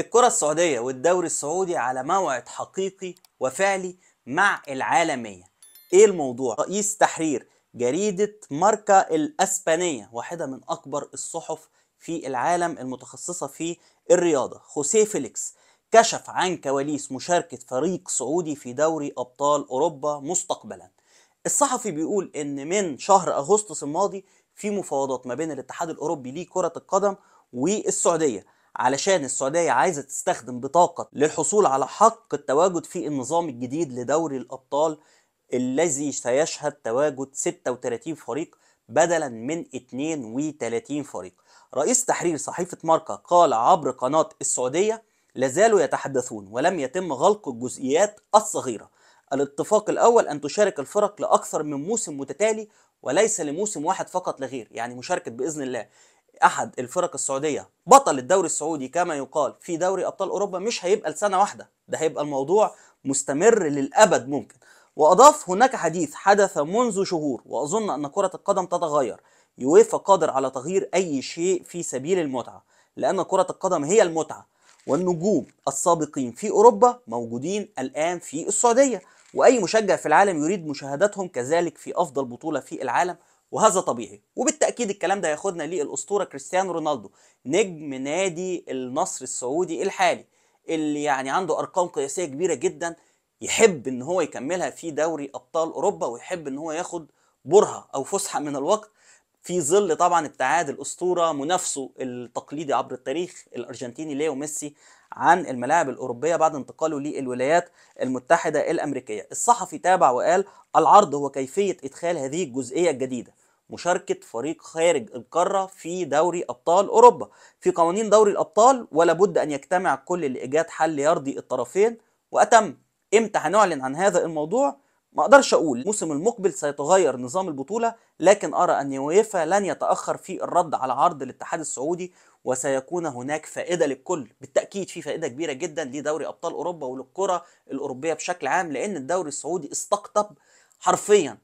الكرة السعودية والدوري السعودي على موعد حقيقي وفعلي مع العالمية ايه الموضوع؟ رئيس تحرير جريدة ماركا الأسبانية واحدة من أكبر الصحف في العالم المتخصصة في الرياضة خوسيه فيليكس كشف عن كواليس مشاركة فريق سعودي في دوري أبطال أوروبا مستقبلا الصحفي بيقول إن من شهر أغسطس الماضي في مفاوضات ما بين الاتحاد الأوروبي لكرة القدم والسعودية علشان السعوديه عايزه تستخدم بطاقه للحصول على حق التواجد في النظام الجديد لدوري الابطال الذي سيشهد تواجد 36 فريق بدلا من 32 فريق رئيس تحرير صحيفة ماركا قال عبر قناة السعودية لازالوا يتحدثون ولم يتم غلق الجزئيات الصغيرة الاتفاق الأول أن تشارك الفرق لأكثر من موسم متتالي وليس لموسم واحد فقط لغير يعني مشاركة بإذن الله احد الفرق السعوديه بطل الدوري السعودي كما يقال في دوري ابطال اوروبا مش هيبقى لسنه واحده ده هيبقى الموضوع مستمر للابد ممكن واضاف هناك حديث حدث منذ شهور واظن ان كره القدم تتغير يويفا قادر على تغيير اي شيء في سبيل المتعه لان كره القدم هي المتعه والنجوم السابقين في اوروبا موجودين الان في السعوديه واي مشجع في العالم يريد مشاهدتهم كذلك في افضل بطوله في العالم وهذا طبيعي وبالتاكيد الكلام ده ياخدنا للاسطوره كريستيانو رونالدو نجم نادي النصر السعودي الحالي اللي يعني عنده ارقام قياسيه كبيره جدا يحب ان هو يكملها في دوري ابطال اوروبا ويحب ان هو ياخد برهه او فسحه من الوقت في ظل طبعا ابتعاد الاسطوره منافسه التقليدي عبر التاريخ الارجنتيني ليو ميسي عن الملاعب الأوروبية بعد انتقاله للولايات المتحدة الأمريكية الصحفي تابع وقال العرض هو كيفية إدخال هذه الجزئية الجديدة مشاركة فريق خارج القارة في دوري أبطال أوروبا في قوانين دوري الأبطال ولا بد أن يجتمع كل لإيجاد حل يرضي الطرفين وأتم إمتى هنعلن عن هذا الموضوع ما اقدرش اقول الموسم المقبل سيتغير نظام البطوله لكن ارى ان يويفا لن يتاخر في الرد على عرض الاتحاد السعودي وسيكون هناك فائده للكل بالتاكيد في فائده كبيره جدا لدوري ابطال اوروبا وللكره الاوروبيه بشكل عام لان الدوري السعودي استقطب حرفيا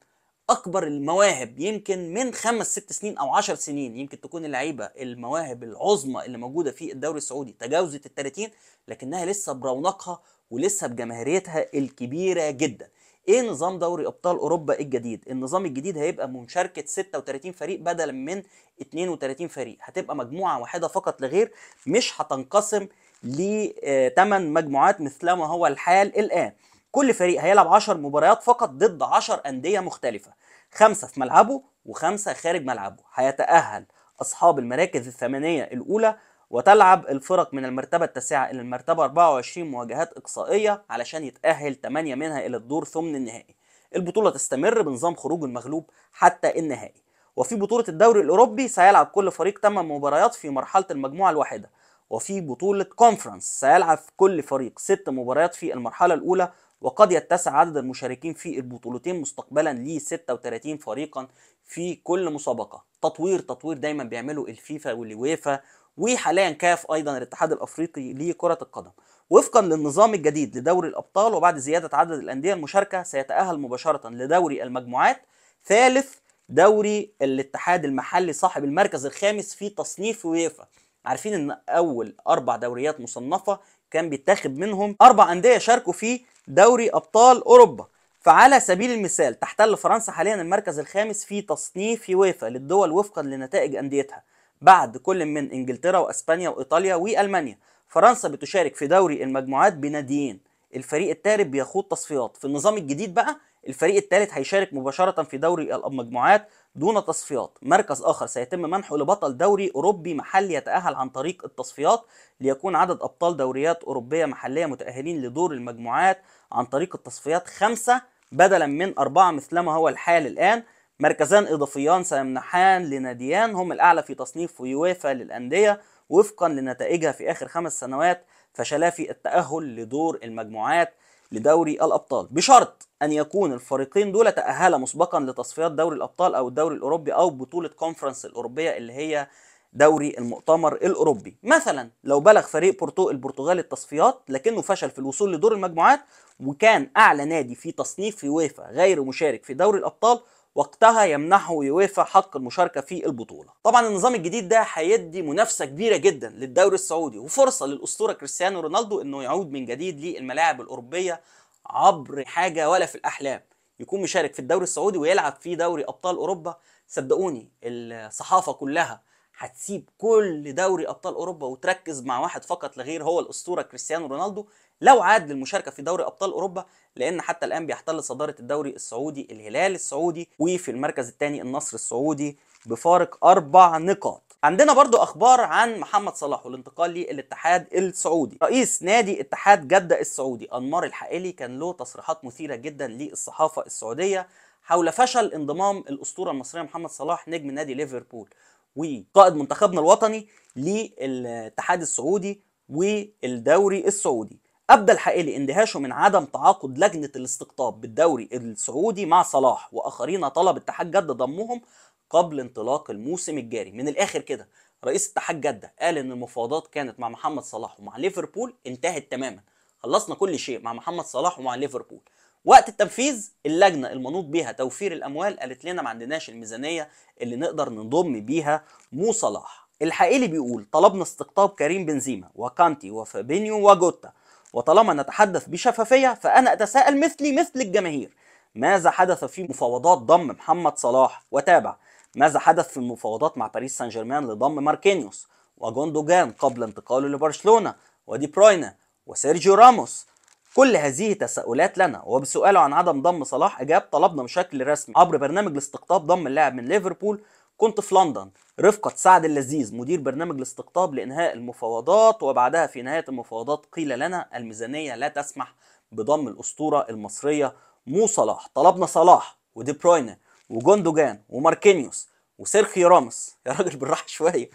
اكبر المواهب يمكن من خمس ست سنين او عشر سنين يمكن تكون اللعيبه المواهب العظمى اللي موجوده في الدوري السعودي تجاوزت ال 30 لكنها لسه برونقها ولسه بجماهيريتها الكبيره جدا ايه نظام دوري ابطال اوروبا الجديد النظام الجديد هيبقى مشاركه 36 فريق بدلا من 32 فريق هتبقى مجموعه واحده فقط لغير مش هتنقسم 8 آه، مجموعات مثلما هو الحال الان كل فريق هيلعب 10 مباريات فقط ضد 10 انديه مختلفه خمسه في ملعبه وخمسه خارج ملعبه هيتاهل اصحاب المراكز الثمانيه الاولى وتلعب الفرق من المرتبة التاسعة إلى المرتبة 24 مواجهات إقصائية علشان يتأهل 8 منها إلى الدور ثمن النهائي البطولة تستمر بنظام خروج المغلوب حتى النهائي وفي بطولة الدوري الأوروبي سيلعب كل فريق 8 مباريات في مرحلة المجموعة الواحدة وفي بطولة كونفرنس سيلعب كل فريق 6 مباريات في المرحلة الأولى وقد يتسع عدد المشاركين في البطولتين مستقبلا ل 36 فريقا في كل مسابقه تطوير تطوير دايما بيعمله الفيفا والويفا وحاليا كاف ايضا الاتحاد الافريقي لكره القدم وفقا للنظام الجديد لدوري الابطال وبعد زياده عدد الانديه المشاركه سيتاهل مباشره لدوري المجموعات ثالث دوري الاتحاد المحلي صاحب المركز الخامس في تصنيف ويفا عارفين ان اول اربع دوريات مصنفه كان بيتاخد منهم اربع انديه شاركوا في دوري ابطال اوروبا فعلى سبيل المثال تحتل فرنسا حاليا المركز الخامس في تصنيف يويفا للدول وفقا لنتائج أنديتها بعد كل من إنجلترا وأسبانيا وإيطاليا وألمانيا فرنسا بتشارك في دوري المجموعات بناديين الفريق الثالث بيخوض تصفيات في النظام الجديد بقى الفريق الثالث هيشارك مباشرة في دوري المجموعات دون تصفيات مركز آخر سيتم منحه لبطل دوري أوروبي محلي يتأهل عن طريق التصفيات ليكون عدد أبطال دوريات أوروبية محلية متأهلين لدور المجموعات عن طريق التصفيات خمسة بدلا من أربعة مثلما هو الحال الآن مركزان إضافيان سيمنحان لناديان هم الأعلى في تصنيف يويفا للأندية وفقا لنتائجها في آخر خمس سنوات فشلافي التأهل لدور المجموعات لدوري الأبطال بشرط أن يكون الفريقين دول تأهلا مسبقا لتصفيات دوري الأبطال أو الدوري الأوروبي أو بطولة كونفرنس الأوروبية اللي هي دوري المؤتمر الاوروبي مثلا لو بلغ فريق بورتو البرتغالي التصفيات لكنه فشل في الوصول لدور المجموعات وكان اعلى نادي في تصنيف يويفا غير مشارك في دوري الابطال وقتها يمنحه يويفا حق المشاركه في البطوله طبعا النظام الجديد ده هيدي منافسه كبيره جدا للدوري السعودي وفرصه للاسطوره كريستيانو رونالدو انه يعود من جديد للملاعب الاوروبيه عبر حاجه ولا في الاحلام يكون مشارك في الدوري السعودي ويلعب في دوري ابطال اوروبا صدقوني الصحافه كلها هتسيب كل دوري ابطال اوروبا وتركز مع واحد فقط لا غير هو الاسطوره كريستيانو رونالدو لو عاد للمشاركه في دوري ابطال اوروبا لان حتى الان بيحتل صداره الدوري السعودي الهلال السعودي وفي المركز الثاني النصر السعودي بفارق اربع نقاط عندنا برضو اخبار عن محمد صلاح والانتقال للاتحاد السعودي رئيس نادي اتحاد جده السعودي انمار الحائلي كان له تصريحات مثيره جدا للصحافه السعوديه حول فشل انضمام الاسطوره المصريه محمد صلاح نجم نادي ليفربول وقائد منتخبنا الوطني للاتحاد السعودي والدوري السعودي ابدى الحقيقي اندهاشه من عدم تعاقد لجنه الاستقطاب بالدوري السعودي مع صلاح واخرين طلب اتحاد جده ضمهم قبل انطلاق الموسم الجاري من الاخر كده رئيس اتحاد جده قال ان المفاوضات كانت مع محمد صلاح ومع ليفربول انتهت تماما خلصنا كل شيء مع محمد صلاح ومع ليفربول وقت التنفيذ اللجنه المنوط بها توفير الاموال قالت لنا ما عندناش الميزانيه اللي نقدر نضم بيها مو صلاح الحقيقي بيقول طلبنا استقطاب كريم بنزيما وكانتي وفابينيو وجوتا وطالما نتحدث بشفافيه فانا اتساءل مثلي مثل الجماهير ماذا حدث في مفاوضات ضم محمد صلاح وتابع ماذا حدث في المفاوضات مع باريس سان جيرمان لضم ماركينيوس وجوندوجان قبل انتقاله لبرشلونه ودي بروينا وسيرجيو راموس كل هذه تساؤلات لنا وبسؤاله عن عدم ضم صلاح اجاب طلبنا بشكل رسمي عبر برنامج لاستقطاب ضم اللاعب من ليفربول كنت في لندن رفقة سعد اللذيذ مدير برنامج الاستقطاب لإنهاء المفاوضات وبعدها في نهاية المفاوضات قيل لنا الميزانية لا تسمح بضم الأسطورة المصرية مو صلاح طلبنا صلاح ودي بروينه وجوندوجان وماركينيوس وسيرخي راموس يا راجل بالراحة شوية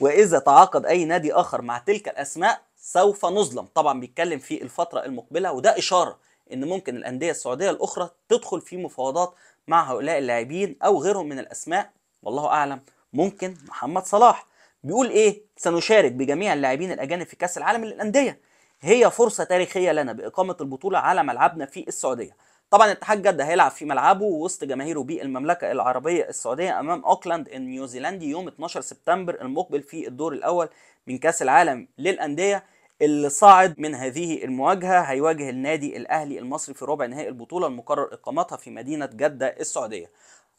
وإذا تعاقد أي نادي آخر مع تلك الأسماء سوف نظلم طبعا بيتكلم في الفترة المقبلة وده إشارة ان ممكن الانديه السعوديه الاخرى تدخل في مفاوضات مع هؤلاء اللاعبين او غيرهم من الاسماء والله اعلم ممكن محمد صلاح بيقول ايه سنشارك بجميع اللاعبين الاجانب في كاس العالم للانديه هي فرصه تاريخيه لنا باقامه البطوله على ملعبنا في السعوديه طبعا اتحاد جده هيلعب في ملعبه وسط جماهيره بالمملكه العربيه السعوديه امام اوكلاند النيوزيلندي يوم 12 سبتمبر المقبل في الدور الاول من كاس العالم للانديه اللي صاعد من هذه المواجهة هيواجه النادي الأهلي المصري في ربع نهائي البطولة المقرر إقامتها في مدينة جدة السعودية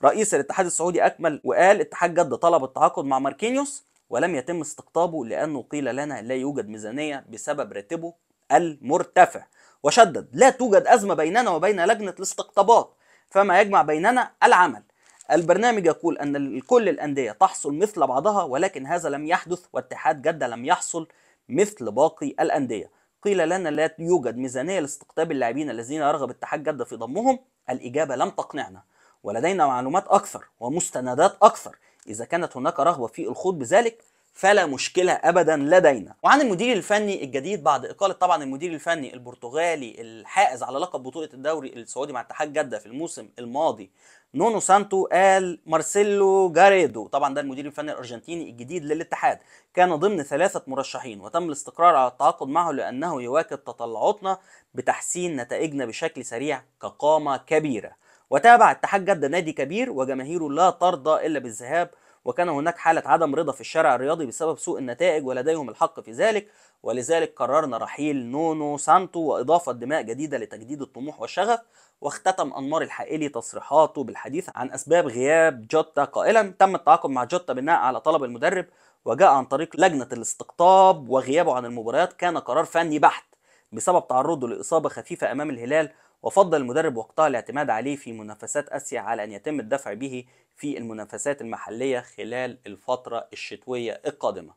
رئيس الاتحاد السعودي أكمل وقال اتحاد جدة طلب التعاقد مع ماركينيوس ولم يتم استقطابه لأنه قيل لنا لا يوجد ميزانية بسبب راتبه المرتفع وشدد لا توجد أزمة بيننا وبين لجنة الاستقطابات فما يجمع بيننا العمل البرنامج يقول أن كل الأندية تحصل مثل بعضها ولكن هذا لم يحدث واتحاد جدة لم يحصل مثل باقي الأندية قيل لنا لا يوجد ميزانية لاستقطاب اللاعبين الذين يرغب اتحاد جدة في ضمهم الإجابة لم تقنعنا ولدينا معلومات أكثر ومستندات أكثر إذا كانت هناك رغبة في الخوض بذلك فلا مشكلة أبدا لدينا وعن المدير الفني الجديد بعد إقالة طبعا المدير الفني البرتغالي الحائز على لقب بطولة الدوري السعودي مع اتحاد جدة في الموسم الماضي نونو سانتو قال مارسيلو جاريدو طبعا ده المدير الفني الارجنتيني الجديد للاتحاد كان ضمن ثلاثه مرشحين وتم الاستقرار على التعاقد معه لانه يواكب تطلعاتنا بتحسين نتائجنا بشكل سريع كقامه كبيره وتابع التحجد ده نادي كبير وجماهيره لا ترضى الا بالذهاب وكان هناك حالة عدم رضا في الشارع الرياضي بسبب سوء النتائج ولديهم الحق في ذلك ولذلك قررنا رحيل نونو سانتو وإضافة دماء جديدة لتجديد الطموح والشغف واختتم أنمار الحائلي تصريحاته بالحديث عن أسباب غياب جوتا قائلا تم التعاقد مع جوتا بناء على طلب المدرب وجاء عن طريق لجنة الاستقطاب وغيابه عن المباريات كان قرار فني بحت بسبب تعرضه لإصابة خفيفة أمام الهلال وفضل المدرب وقتها الاعتماد عليه في منافسات آسيا على أن يتم الدفع به في المنافسات المحلية خلال الفترة الشتوية القادمة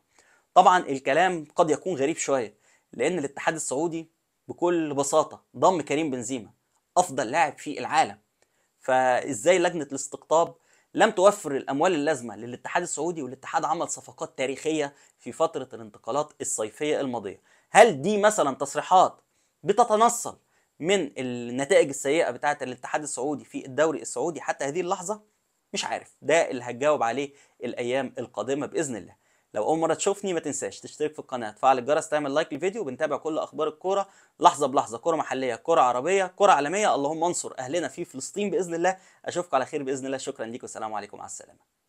طبعا الكلام قد يكون غريب شوية لأن الاتحاد السعودي بكل بساطة ضم كريم بنزيما أفضل لاعب في العالم فإزاي لجنة الاستقطاب لم توفر الأموال اللازمة للاتحاد السعودي والاتحاد عمل صفقات تاريخية في فترة الانتقالات الصيفية الماضية هل دي مثلا تصريحات بتتنصل من النتائج السيئه بتاعه الاتحاد السعودي في الدوري السعودي حتى هذه اللحظه مش عارف ده اللي هتجاوب عليه الايام القادمه باذن الله لو اول مره تشوفني ما تنساش تشترك في القناه تفعل الجرس تعمل لايك للفيديو بنتابع كل اخبار الكوره لحظه بلحظه كوره محليه كوره عربيه كوره عالميه اللهم انصر اهلنا في فلسطين باذن الله اشوفكم على خير باذن الله شكرا ليكم والسلام عليكم على السلامه